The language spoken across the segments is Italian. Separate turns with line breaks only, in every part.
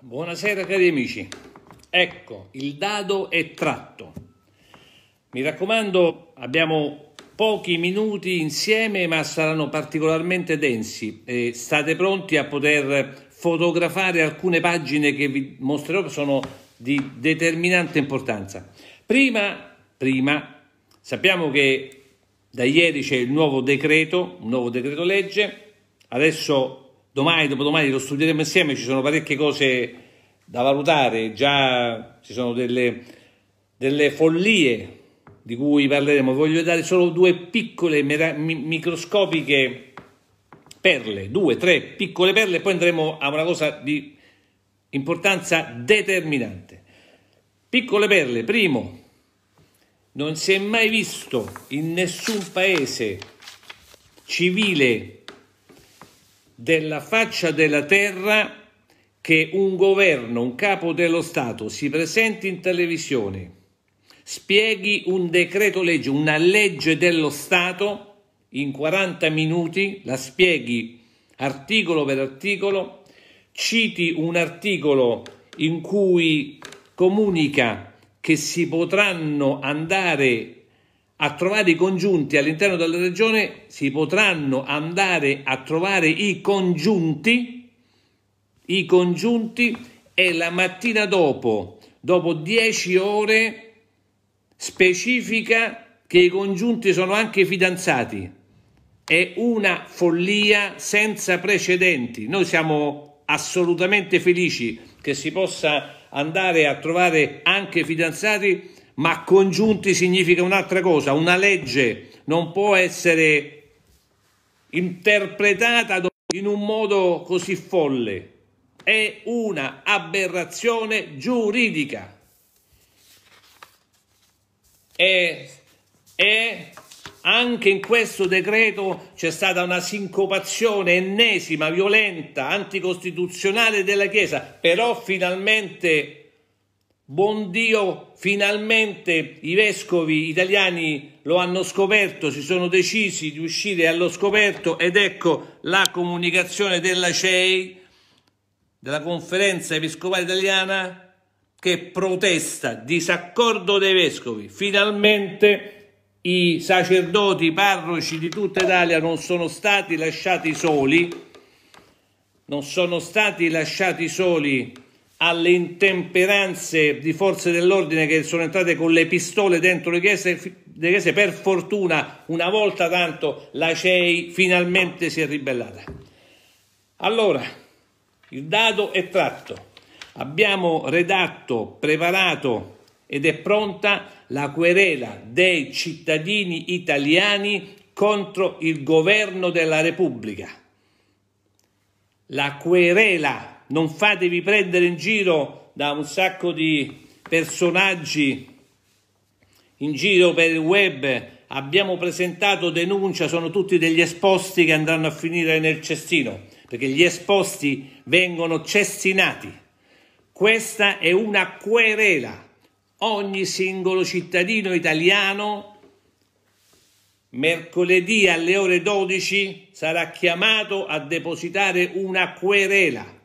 Buonasera cari amici, ecco il dado è tratto. Mi raccomando, abbiamo pochi minuti insieme ma saranno particolarmente densi e state pronti a poter fotografare alcune pagine che vi mostrerò che sono di determinante importanza. Prima, prima sappiamo che da ieri c'è il nuovo decreto, un nuovo decreto legge, adesso domani, dopodomani lo studieremo insieme, ci sono parecchie cose da valutare, già ci sono delle, delle follie di cui parleremo, voglio dare solo due piccole microscopiche perle, due, tre piccole perle e poi andremo a una cosa di importanza determinante. Piccole perle, primo, non si è mai visto in nessun paese civile della faccia della terra che un governo, un capo dello Stato si presenti in televisione, spieghi un decreto legge, una legge dello Stato in 40 minuti, la spieghi articolo per articolo, citi un articolo in cui comunica che si potranno andare a trovare i congiunti all'interno della regione si potranno andare a trovare i congiunti, i congiunti e la mattina dopo, dopo dieci ore, specifica che i congiunti sono anche fidanzati. È una follia senza precedenti. Noi siamo assolutamente felici che si possa andare a trovare anche fidanzati ma congiunti significa un'altra cosa, una legge non può essere interpretata in un modo così folle, è una aberrazione giuridica. E, e anche in questo decreto c'è stata una sincopazione ennesima, violenta, anticostituzionale della Chiesa, però finalmente Buon Dio, finalmente i vescovi italiani lo hanno scoperto, si sono decisi di uscire allo scoperto ed ecco la comunicazione della CEI, della Conferenza Episcopale Italiana, che protesta disaccordo dei vescovi. Finalmente i sacerdoti, i parroci di tutta Italia non sono stati lasciati soli, non sono stati lasciati soli alle intemperanze di forze dell'ordine che sono entrate con le pistole dentro le chiese, le chiese per fortuna una volta tanto la CEI finalmente si è ribellata. Allora, il dato è tratto. Abbiamo redatto, preparato ed è pronta la querela dei cittadini italiani contro il governo della Repubblica. La querela non fatevi prendere in giro da un sacco di personaggi in giro per il web, abbiamo presentato denuncia, sono tutti degli esposti che andranno a finire nel cestino, perché gli esposti vengono cestinati. Questa è una querela. Ogni singolo cittadino italiano mercoledì alle ore 12 sarà chiamato a depositare una querela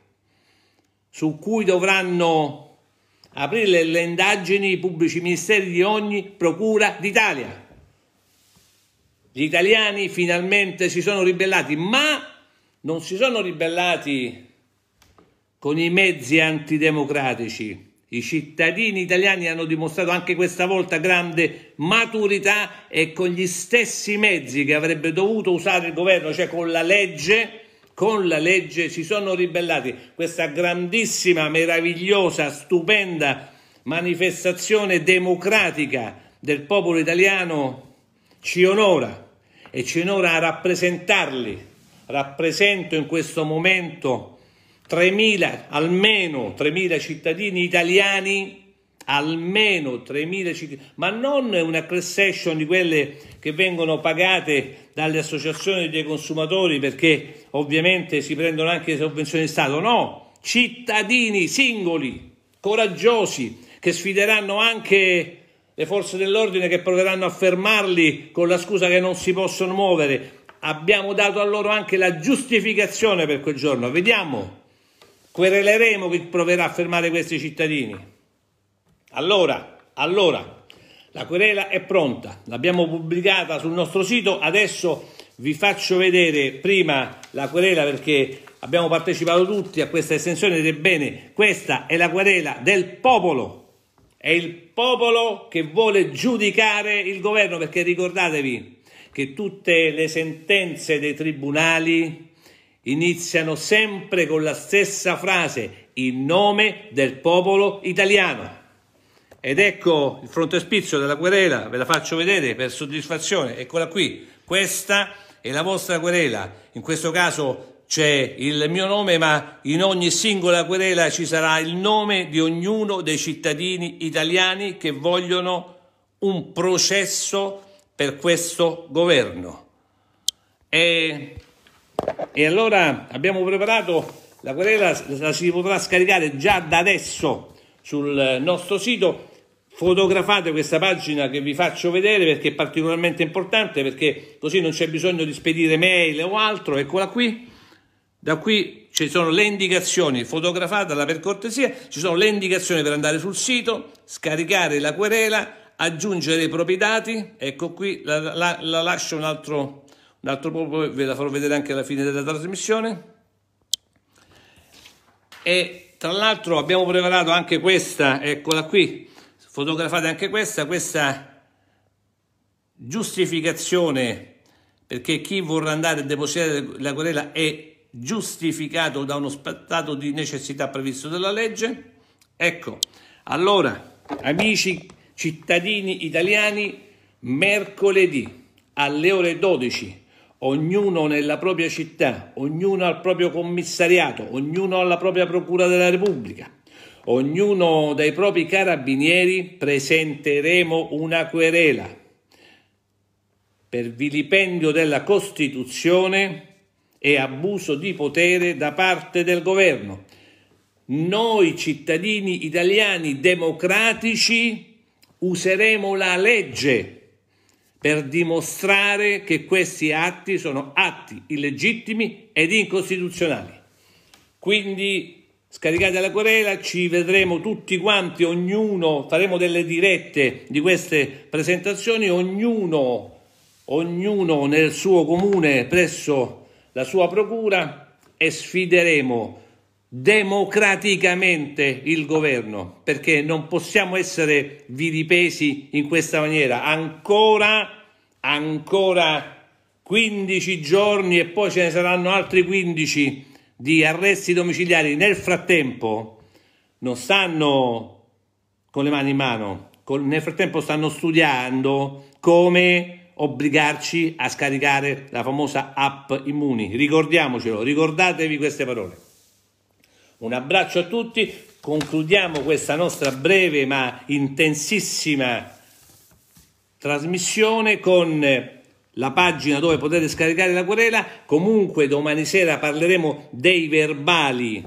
su cui dovranno aprire le indagini i pubblici ministeri di ogni procura d'Italia. Gli italiani finalmente si sono ribellati, ma non si sono ribellati con i mezzi antidemocratici. I cittadini italiani hanno dimostrato anche questa volta grande maturità e con gli stessi mezzi che avrebbe dovuto usare il governo, cioè con la legge, con la legge si sono ribellati. Questa grandissima, meravigliosa, stupenda manifestazione democratica del popolo italiano ci onora e ci onora a rappresentarli. Rappresento in questo momento 3.000, almeno 3.000 cittadini italiani almeno 3.500, ma non una class action di quelle che vengono pagate dalle associazioni dei consumatori perché ovviamente si prendono anche le sovvenzioni di Stato, no, cittadini singoli, coraggiosi, che sfideranno anche le forze dell'ordine che proveranno a fermarli con la scusa che non si possono muovere. Abbiamo dato a loro anche la giustificazione per quel giorno, vediamo, quereleremo chi proverà a fermare questi cittadini. Allora, allora, la querela è pronta, l'abbiamo pubblicata sul nostro sito, adesso vi faccio vedere prima la querela perché abbiamo partecipato tutti a questa estensione ed è bene, questa è la querela del popolo, è il popolo che vuole giudicare il governo perché ricordatevi che tutte le sentenze dei tribunali iniziano sempre con la stessa frase in nome del popolo italiano. Ed ecco il frontespizio della querela, ve la faccio vedere per soddisfazione, eccola qui, questa è la vostra querela, in questo caso c'è il mio nome, ma in ogni singola querela ci sarà il nome di ognuno dei cittadini italiani che vogliono un processo per questo governo. E, e allora abbiamo preparato la querela, la si potrà scaricare già da adesso sul nostro sito Fotografate questa pagina che vi faccio vedere perché è particolarmente importante, perché così non c'è bisogno di spedire mail o altro, eccola qui. Da qui ci sono le indicazioni, fotografatela per cortesia, ci sono le indicazioni per andare sul sito, scaricare la querela, aggiungere i propri dati, ecco qui, la, la, la lascio un altro, un altro po', ve la farò vedere anche alla fine della trasmissione. E tra l'altro abbiamo preparato anche questa, eccola qui, fotografate anche questa, questa giustificazione, perché chi vorrà andare a depositare la querela è giustificato da uno stato di necessità previsto dalla legge? Ecco, allora, amici cittadini italiani, mercoledì alle ore 12 ognuno nella propria città, ognuno al proprio commissariato, ognuno alla propria procura della Repubblica ognuno dai propri carabinieri presenteremo una querela per vilipendio della Costituzione e abuso di potere da parte del governo. Noi cittadini italiani democratici useremo la legge per dimostrare che questi atti sono atti illegittimi ed incostituzionali. Quindi Scaricate la querela, ci vedremo tutti quanti, ognuno, faremo delle dirette di queste presentazioni, ognuno, ognuno nel suo comune presso la sua procura e sfideremo democraticamente il governo perché non possiamo essere vilipesi in questa maniera ancora ancora 15 giorni e poi ce ne saranno altri 15 giorni di arresti domiciliari nel frattempo non stanno con le mani in mano, nel frattempo stanno studiando come obbligarci a scaricare la famosa app Immuni. Ricordiamocelo, ricordatevi queste parole. Un abbraccio a tutti, concludiamo questa nostra breve ma intensissima trasmissione con la pagina dove potete scaricare la querela. Comunque domani sera parleremo dei verbali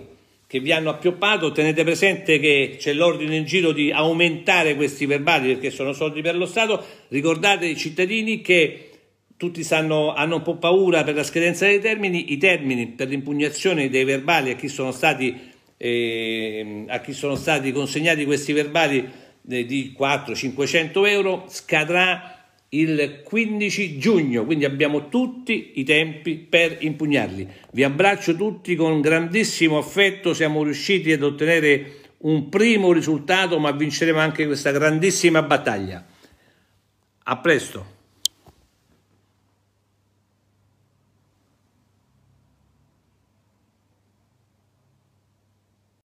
che vi hanno appioppato. Tenete presente che c'è l'ordine in giro di aumentare questi verbali perché sono soldi per lo Stato. Ricordate i cittadini che tutti stanno, hanno un po' paura per la scadenza dei termini, i termini per l'impugnazione dei verbali a chi sono stati, eh, a chi sono stati consegnati questi verbali eh, di 400-500 euro scadrà il 15 giugno, quindi abbiamo tutti i tempi per impugnarli. Vi abbraccio tutti con grandissimo affetto, siamo riusciti ad ottenere un primo risultato, ma vinceremo anche questa grandissima battaglia. A presto!